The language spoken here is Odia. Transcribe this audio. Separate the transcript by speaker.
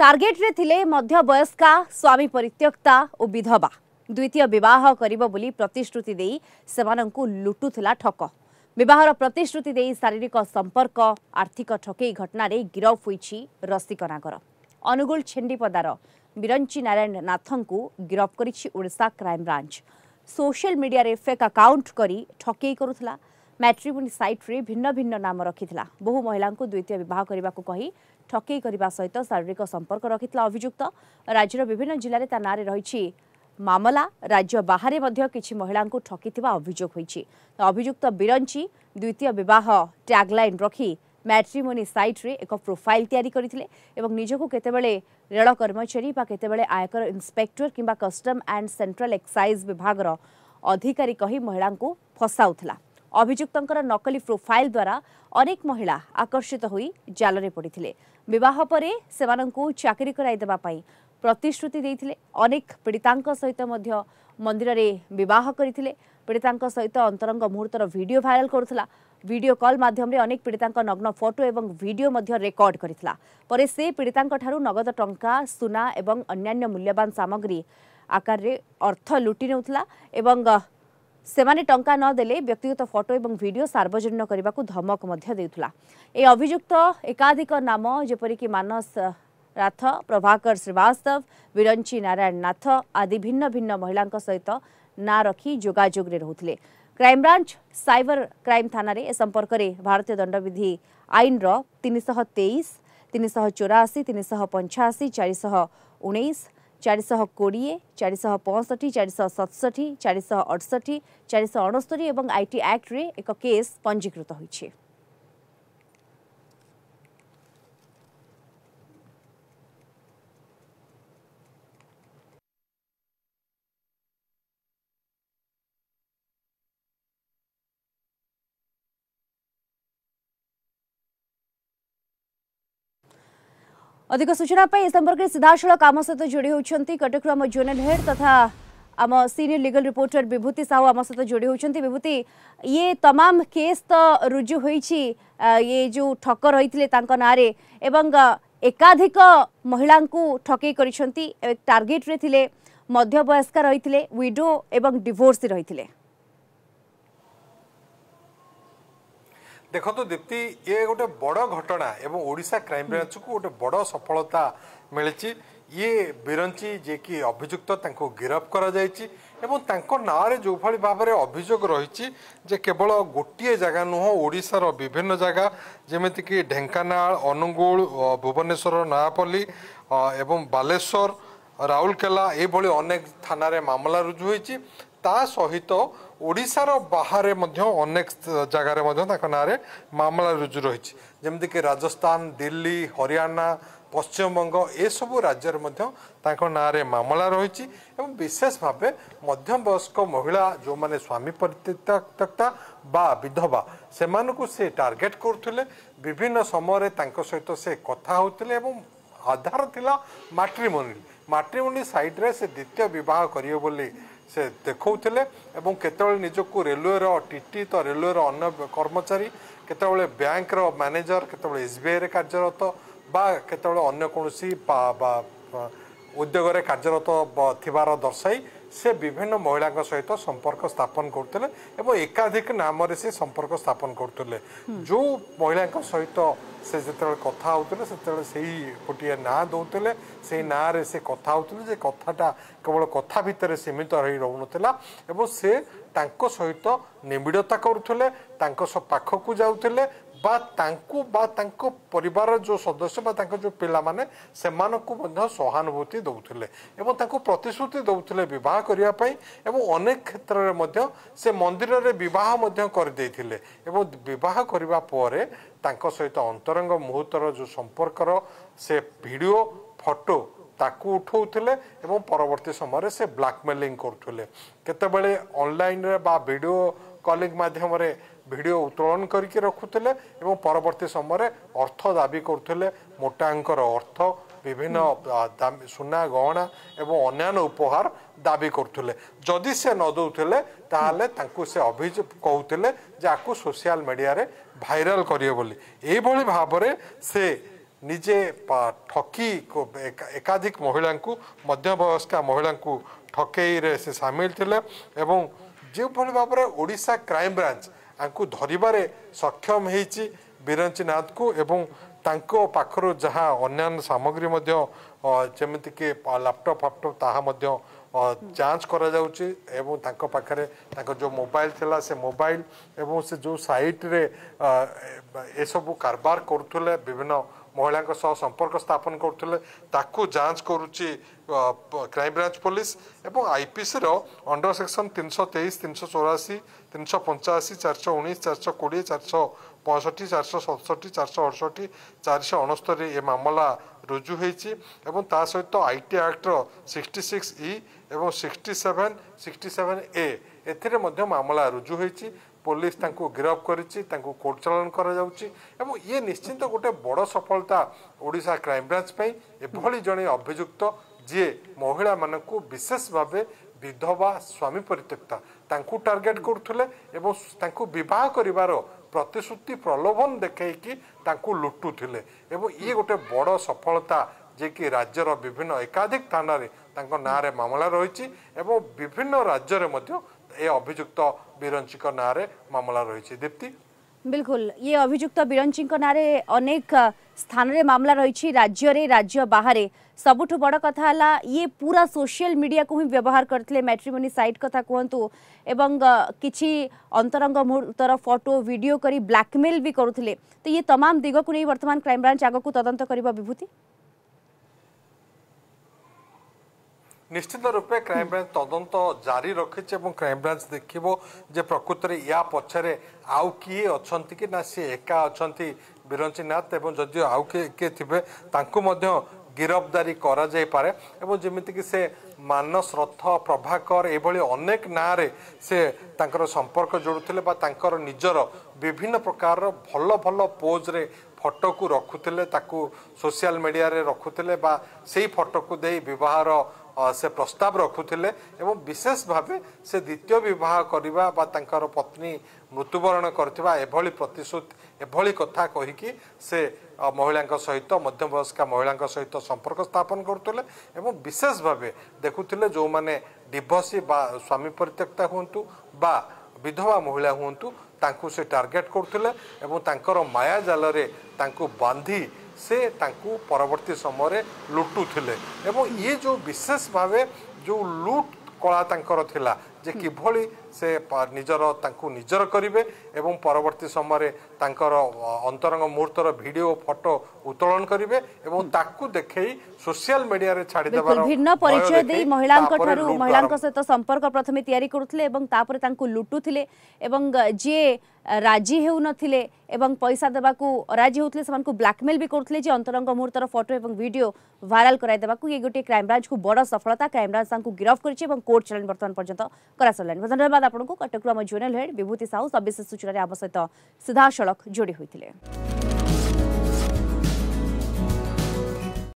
Speaker 1: रे थिले मध्य मध्यवयस्का स्वामी परित्यक्ता ओ विधवा द्वितीय विवाह विधवाह प्रतिश्रुति देई लुटुला ठक प्रतिश्रुति देई शारीरिक संपर्क आर्थिक घटना रे गिरफ हुन्छ रसिक नागर अनुगुल पदार बिरंची नारायण नाथको गिरफि ओडा क्राइम ब्रांच सोशल मीडिया रे फेक अकाउंट करी आकाउन्ट गरिकेला साइट रे भिन्न भिन्न नाम रिला बहु महिला द्वितीय विवाह कहि ঠকেই করা সহিত শারীরিক সম্পর্ক রক্ষিলা অভিযুক্ত রাজ্যর বিভিন্ন জেলায় তা নাঁরে রয়েছে মামলা রাজ্য বাহারে কিছু মহিলা ঠকি অভিযোগ হয়েছে অভিযুক্ত বিরঞ্চি দ্বিতীয় বহ ট্যাগলাইন রক্ষি ম্যাট্রিমোনি সাইট্রে এক প্রোফাইল তৈরি করে এবং নিজকে কেতবে রেল কর্মচারী বা কেতবে আয়কর ইন্সপেক্টর কিংবা কষ্টম আন্ড সেন্ট্রাল এক্সাইজ বিভাগর অধিকারী কহি মহিলা ফসাউলা অভিযুক্তর নকলি প্রোফাইল দ্বারা অনেক মহিলা আকর্ষিত হয়ে জালরে পড়ে बह चकरी गराइदेप प्रतिश्रुति अनेक पीडिता सहित मन्दिर बह गरि पीडिता सहित अन्तरङ मुर्तर भिडियो भाइराउला भिडियो माध्यम रे अनेक पीडिताको नग्न फटो ए भिडियो रेकर्ड से पीडिता ठु नगद टंका सुना अन्यन्य मूल्यवान सामग्री आकार अर्थ लुटिउँला एवं टंका न देले व्यक्तिगत फटो ए भिडियो सर्वजन देथुला ए अभियुक्त एकाधिक नाम जपरिक मानस राथ प्रभाकर श्रीवास्तव विरञ्ची नारायण नाथ आदि भिन्न भिन्न महिला नाँ रेखि जोजग्रे रोले रे रहथले क्राइम ब्रांच साइबर क्राइम थाना रे ए संपर्क रे भारतीय र विधि शेस रो 323 384 385 419 চারিশহ কোড়িয়ে চারিশহ পঁয়ষঠি চারিশহ সতষঠি চারিশহ অড়ষঠি চারিশহ অণস্তরি এবং আইটি আক্টরে এক কেস পঞ্জীকৃত হয়েছে अधिक सूचना संपर्क में सीधासल आम सहित जोड़ी होती कटक आम जोनाल हेड तथा आम senior legal reporter Bibhuti Sahu आम सहित जोड़ी होती विभूति ये तमाम केस तो रुजु हो ये जो ठक रही थे एवं एकाधिक महिला ठके कर टार्गेट्रे वयस्क रही विडो एवं डिवोर्स रही थे
Speaker 2: ଦେଖନ୍ତୁ ଦୀପ୍ତି ଇଏ ଗୋଟେ ବଡ଼ ଘଟଣା ଏବଂ ଓଡ଼ିଶା କ୍ରାଇମବ୍ରାଞ୍ଚକୁ ଗୋଟେ ବଡ଼ ସଫଳତା ମିଳିଛି ଇଏ ବିରଞ୍ଚି ଯିଏକି ଅଭିଯୁକ୍ତ ତାଙ୍କୁ ଗିରଫ କରାଯାଇଛି ଏବଂ ତାଙ୍କ ନାଁରେ ଯେଉଁଭଳି ଭାବରେ ଅଭିଯୋଗ ରହିଛି ଯେ କେବଳ ଗୋଟିଏ ଜାଗା ନୁହଁ ଓଡ଼ିଶାର ବିଭିନ୍ନ ଜାଗା ଯେମିତିକି ଢେଙ୍କାନାଳ ଅନୁଗୁଳ ଭୁବନେଶ୍ୱର ନୟାପଲ୍ଲୀ ଏବଂ ବାଲେଶ୍ୱର ରାଉରକେଲା ଏଭଳି ଅନେକ ଥାନାରେ ମାମଲା ରୁଜୁ ହୋଇଛି ତା ସହିତ ଓଡ଼ିଶାର ବାହାରେ ମଧ୍ୟ ଅନେକ ଜାଗାରେ ମଧ୍ୟ ତାଙ୍କ ନାଁରେ ମାମଲା ରୁଜୁ ରହିଛି ଯେମିତିକି ରାଜସ୍ଥାନ ଦିଲ୍ଲୀ ହରିୟାଣା ପଶ୍ଚିମବଙ୍ଗ ଏସବୁ ରାଜ୍ୟରେ ମଧ୍ୟ ତାଙ୍କ ନାଁରେ ମାମଲା ରହିଛି ଏବଂ ବିଶେଷ ଭାବେ ବୟସ୍କ ମହିଳା ଯେଉଁମାନେ ସ୍ୱାମୀ ପରିତ୍ୟକ୍ତା ବା ବିଧବା ସେମାନଙ୍କୁ ସେ ଟାର୍ଗେଟ୍ କରୁଥିଲେ ବିଭିନ୍ନ ସମୟରେ ତାଙ୍କ ସହିତ ସେ କଥା ହେଉଥିଲେ ଏବଂ ଆଧାର ଥିଲା ମାଟ୍ରିମୋନି ମାଟ୍ରିମୋନି ସାଇଡ଼୍ରେ ସେ ଦ୍ୱିତୀୟ ବିବାହ କରିବେ ବୋଲି ସେ ଦେଖାଉଥିଲେ ଏବଂ କେତେବେଳେ ନିଜକୁ ରେଲୱେର ଟିଟି ତ ରେଲୱେର ଅନ୍ୟ କର୍ମଚାରୀ କେତେବେଳେ ବ୍ୟାଙ୍କର ମ୍ୟାନେଜର କେତେବେଳେ ଏସବିଆଇରେ କାର୍ଯ୍ୟରତ ବା କେତେବେଳେ ଅନ୍ୟ କୌଣସି ଉଦ୍ୟୋଗରେ କାର୍ଯ୍ୟରତ ଥିବାର ଦର୍ଶାଇ ସେ ବିଭିନ୍ନ ମହିଳାଙ୍କ ସହିତ ସମ୍ପର୍କ ସ୍ଥାପନ କରୁଥିଲେ ଏବଂ ଏକାଧିକ ନାମରେ ସେ ସମ୍ପର୍କ ସ୍ଥାପନ କରୁଥିଲେ ଯେଉଁ ମହିଳାଙ୍କ ସହିତ ସେ ଯେତେବେଳେ କଥା ହେଉଥିଲେ ସେତେବେଳେ ସେଇ ଗୋଟିଏ ନାଁ ଦେଉଥିଲେ ସେଇ ନାଁରେ ସେ କଥା ହେଉଥିଲେ ଯେ କଥାଟା କେବଳ କଥା ଭିତରେ ସୀମିତ ରହି ରହୁନଥିଲା ଏବଂ ସେ ତାଙ୍କ ସହିତ ନିବିଡ଼ତା କରୁଥିଲେ ତାଙ୍କ ପାଖକୁ ଯାଉଥିଲେ ବା ତାଙ୍କୁ ବା ତାଙ୍କ ପରିବାରର ଯେଉଁ ସଦସ୍ୟ ବା ତାଙ୍କ ଯେଉଁ ପିଲାମାନେ ସେମାନଙ୍କୁ ମଧ୍ୟ ସହାନୁଭୂତି ଦେଉଥିଲେ ଏବଂ ତାଙ୍କୁ ପ୍ରତିଶ୍ରୁତି ଦେଉଥିଲେ ବିବାହ କରିବା ପାଇଁ ଏବଂ ଅନେକ କ୍ଷେତ୍ରରେ ମଧ୍ୟ ସେ ମନ୍ଦିରରେ ବିବାହ ମଧ୍ୟ କରିଦେଇଥିଲେ ଏବଂ ବିବାହ କରିବା ପରେ ତାଙ୍କ ସହିତ ଅନ୍ତରଙ୍ଗ ମୁହୂର୍ତ୍ତର ଯେଉଁ ସମ୍ପର୍କର ସେ ଭିଡ଼ିଓ ଫଟୋ ତାକୁ ଉଠାଉଥିଲେ ଏବଂ ପରବର୍ତ୍ତୀ ସମୟରେ ସେ ବ୍ଲାକ୍ମେଲିଂ କରୁଥିଲେ କେତେବେଳେ ଅନଲାଇନ୍ରେ ବା ଭିଡ଼ିଓ କଲିଂ ମାଧ୍ୟମରେ ଭିଡ଼ିଓ ଉତ୍ତୋଳନ କରିକି ରଖୁଥିଲେ ଏବଂ ପରବର୍ତ୍ତୀ ସମୟରେ ଅର୍ଥ ଦାବି କରୁଥିଲେ ମୋଟାଙ୍କର ଅର୍ଥ ବିଭିନ୍ନ ସୁନା ଗହଣା ଏବଂ ଅନ୍ୟାନ୍ୟ ଉପହାର ଦାବି କରୁଥିଲେ ଯଦି ସେ ନ ଦେଉଥିଲେ ତାହେଲେ ତାଙ୍କୁ ସେ ଅଭିଯୋଗ କହୁଥିଲେ ଯେ ଆକୁ ସୋସିଆଲ ମିଡ଼ିଆରେ ଭାଇରାଲ୍ କରିବ ବୋଲି ଏଇଭଳି ଭାବରେ ସେ ନିଜେ ଠକି ଏକାଧିକ ମହିଳାଙ୍କୁ ମଧ୍ୟବୟସ୍କା ମହିଳାଙ୍କୁ ଠକେଇରେ ସେ ସାମିଲ ଥିଲେ ଏବଂ ଯେଉଁଭଳି ଭାବରେ ଓଡ଼ିଶା କ୍ରାଇମ୍ବ୍ରାଞ୍ଚ ଆଙ୍କୁ ଧରିବାରେ ସକ୍ଷମ ହେଇଛି ବିରଞ୍ଚି ନାଥଙ୍କୁ ଏବଂ ତାଙ୍କ ପାଖରୁ ଯାହା ଅନ୍ୟାନ୍ୟ ସାମଗ୍ରୀ ମଧ୍ୟ ଯେମିତିକି ଲାପଟପ୍ ଫାପଟପ୍ ତାହା ମଧ୍ୟ ଯାଞ୍ଚ କରାଯାଉଛି ଏବଂ ତାଙ୍କ ପାଖରେ ତାଙ୍କ ଯେଉଁ ମୋବାଇଲ ଥିଲା ସେ ମୋବାଇଲ ଏବଂ ସେ ଯେଉଁ ସାଇଟ୍ରେ ଏସବୁ କାରବାର କରୁଥିଲେ ବିଭିନ୍ନ ମହିଳାଙ୍କ ସହ ସମ୍ପର୍କ ସ୍ଥାପନ କରୁଥିଲେ ତାକୁ ଯାଞ୍ଚ କରୁଛି କ୍ରାଇମବ୍ରାଞ୍ଚ ପୋଲିସ ଏବଂ ଆଇପିସିର ଅଣ୍ଡର ସେକ୍ସନ ତିନିଶହ ତେଇଶ ତିନିଶହ ଚଉରାଅଶୀ ତିନିଶହ ପଞ୍ଚାଅଶୀ ଚାରିଶହ ଉଣେଇଶ ଚାରିଶହ କୋଡ଼ିଏ ଚାରିଶହ ପଞ୍ଚଷଠି ଚାରିଶହ ସତଷଠି ଚାରିଶହ ଅଠଷଠି ଚାରିଶହ ଅଣସ୍ତରୀ ଏ ମାମଲା ରୁଜୁ ହୋଇଛି ଏବଂ ତା ସହିତ I T act sixty six E ଏବଂ sixty seven sixty seven A ଏଥିରେ ମଧ୍ୟ ମାମଲା ରୁଜୁ ହୋଇଛି ପୋଲିସ ତାଙ୍କୁ ଗିରଫ କରିଛି ତାଙ୍କୁ କୋର୍ଟ ଚାଳନ କରାଯାଉଛି ଏବଂ ଇଏ ନିଶ୍ଚିନ୍ତ ଗୋଟେ ବଡ଼ ସଫଳତା ଓଡ଼ିଶା କ୍ରାଇମବ୍ରାଞ୍ଚ ପାଇଁ ଏଭଳି ଜଣେ ଅଭିଯୁକ୍ତ ଯିଏ ମହିଳାମାନଙ୍କୁ ବିଶେଷ ଭାବେ ବିଧବା ସ୍ୱାମୀ ପରିତ୍ୟକ୍ତା ତାଙ୍କୁ ଟାର୍ଗେଟ କରୁଥିଲେ ଏବଂ ତାଙ୍କୁ ବିବାହ କରିବାର ପ୍ରତିଶ୍ରୁତି ପ୍ରଲୋଭନ ଦେଖାଇକି ତାଙ୍କୁ ଲୁଟୁଥିଲେ ଏବଂ ଇଏ ଗୋଟେ ବଡ଼ ସଫଳତା ଯିଏକି ରାଜ୍ୟର ବିଭିନ୍ନ ଏକାଧିକ ଥାନାରେ ତାଙ୍କ ନାଁରେ ମାମଲା ରହିଛି ଏବଂ ବିଭିନ୍ନ ରାଜ୍ୟରେ ମଧ୍ୟ ଏ ଅଭିଯୁକ୍ତ ବିରଞ୍ଚିଙ୍କ ନାଁରେ ମାମଲା ରହିଛି ଦୀପ୍ତି
Speaker 1: बिल्कुल ये अभियुक्त बिरंची नाँडे अनेक स्थान में मामला रही राज्य रे राज्य बाहर सबुठ बड़ कथा हला ये पूरा सोशल मीडिया कोही व्यवहार करते मैट्रिमोनी साइट कथा कहतु एवं किछि अंतरंग मुहूर्तर फोटो वीडियो करी ब्लैकमेल भी करुले तो ये तमाम दिगक नहीं वर्तमान क्राइम ब्रांच आगो को तदंत कर विभूति
Speaker 2: ନିଶ୍ଚିତ ରୂପେ କ୍ରାଇମବ୍ରାଞ୍ଚ ତଦନ୍ତ ଜାରି ରଖିଛି ଏବଂ କ୍ରାଇମବ୍ରାଞ୍ଚ ଦେଖିବ ଯେ ପ୍ରକୃତରେ ୟା ପଛରେ ଆଉ କିଏ ଅଛନ୍ତି କି ନା ସିଏ ଏକା ଅଛନ୍ତି ବିରଞ୍ଚିନାଥ ଏବଂ ଯଦି ଆଉ କିଏ କିଏ ଥିବେ ତାଙ୍କୁ ମଧ୍ୟ ଗିରଫଦାରୀ କରାଯାଇପାରେ ଏବଂ ଯେମିତିକି ସେ ମାନସ ରଥ ପ୍ରଭାକର ଏଭଳି ଅନେକ ନାଁରେ ସେ ତାଙ୍କର ସମ୍ପର୍କ ଯୋଡ଼ୁଥିଲେ ବା ତାଙ୍କର ନିଜର ବିଭିନ୍ନ ପ୍ରକାରର ଭଲ ଭଲ ପୋଜ୍ରେ ଫଟୋକୁ ରଖୁଥିଲେ ତାକୁ ସୋସିଆଲ ମିଡ଼ିଆରେ ରଖୁଥିଲେ ବା ସେଇ ଫଟୋକୁ ଦେଇ ବିବାହର ସେ ପ୍ରସ୍ତାବ ରଖୁଥିଲେ ଏବଂ ବିଶେଷ ଭାବେ ସେ ଦ୍ୱିତୀୟ ବିବାହ କରିବା ବା ତାଙ୍କର ପତ୍ନୀ ମୃତ୍ୟୁବରଣ କରିଥିବା ଏଭଳି ପ୍ରତିଶ୍ରୁତି ଏଭଳି କଥା କହିକି ସେ ମହିଳାଙ୍କ ସହିତ ମଧ୍ୟବୟସ୍କା ମହିଳାଙ୍କ ସହିତ ସମ୍ପର୍କ ସ୍ଥାପନ କରୁଥିଲେ ଏବଂ ବିଶେଷ ଭାବେ ଦେଖୁଥିଲେ ଯେଉଁମାନେ ଡିଭର୍ସି ବା ସ୍ୱାମୀ ପରିତ୍ୟକ୍ତା ହୁଅନ୍ତୁ ବା ବିଧବା ମହିଳା ହୁଅନ୍ତୁ ତାଙ୍କୁ ସେ ଟାର୍ଗେଟ୍ କରୁଥିଲେ ଏବଂ ତାଙ୍କର ମାୟା ଜାଲରେ ତାଙ୍କୁ ବାନ୍ଧି ସେ ତାଙ୍କୁ ପରବର୍ତ୍ତୀ ସମୟରେ ଲୁଟୁଥିଲେ ଏବଂ ଇଏ ଯେଉଁ ବିଶେଷ ଭାବେ ଯେଉଁ ଲୁଟ୍ କଳା ତାଙ୍କର ଥିଲା ଯେ କିଭଳି ସେ ନିଜର ତାଙ୍କୁ ନିଜର କରିବେ ଏବଂ ପରବର୍ତ୍ତୀ ସମୟରେ ତାଙ୍କର ଅନ୍ତରଙ୍ଗ ମୁହୂର୍ତ୍ତର ଭିଡ଼ିଓ ଫଟୋ ଉତ୍ତୋଳନ କରିବେ ଏବଂ ତାକୁ ଦେଖେଇ ସୋସିଆଲ ମିଡିଆରେ ଛାଡ଼ିଦେବା ଭିନ୍ନ ପରିଚୟ ଦେଇ ମହିଳାଙ୍କ ଠାରୁ ମହିଳାଙ୍କ
Speaker 1: ସହିତ ସମ୍ପର୍କ ପ୍ରଥମେ ତିଆରି କରୁଥିଲେ ଏବଂ ତାପରେ ତାଙ୍କୁ ଲୁଟୁଥିଲେ ଏବଂ ଯିଏ ରାଜି ହେଉନଥିଲେ ଏବଂ ପଇସା ଦେବାକୁ ଅରାଜି ହେଉଥିଲେ ସେମାନଙ୍କୁ ବ୍ଲାକମେଲ୍ ବି କରୁଥିଲେ ଯେ ଅନ୍ତରଙ୍ଗ ମୁହୂର୍ତ୍ତର ଫଟୋ ଏବଂ ଭିଡ଼ିଓ ଭାଇରାଲ୍ କରାଇଦେବାକୁ ଇଏ ଗୋଟିଏ କ୍ରାଇମବ୍ରାଞ୍ଚକୁ ବଡ଼ ସଫଳତା କ୍ରାଇମବ୍ରାଞ୍ଚ ତାଙ୍କୁ ଗିରଫ କରିଛି ଏବଂ କୋର୍ଟ ଚାଲାଣ ବର୍ତ୍ତମାନ ପର୍ଯ୍ୟନ୍ତ କରାସାରିଲାଣି আপোনক কটকরাম জর্নাল হেড বিভুতি সাহু সবিত সুচারে আবশ্যকত সিধাচলক जोडি হৈ থইলে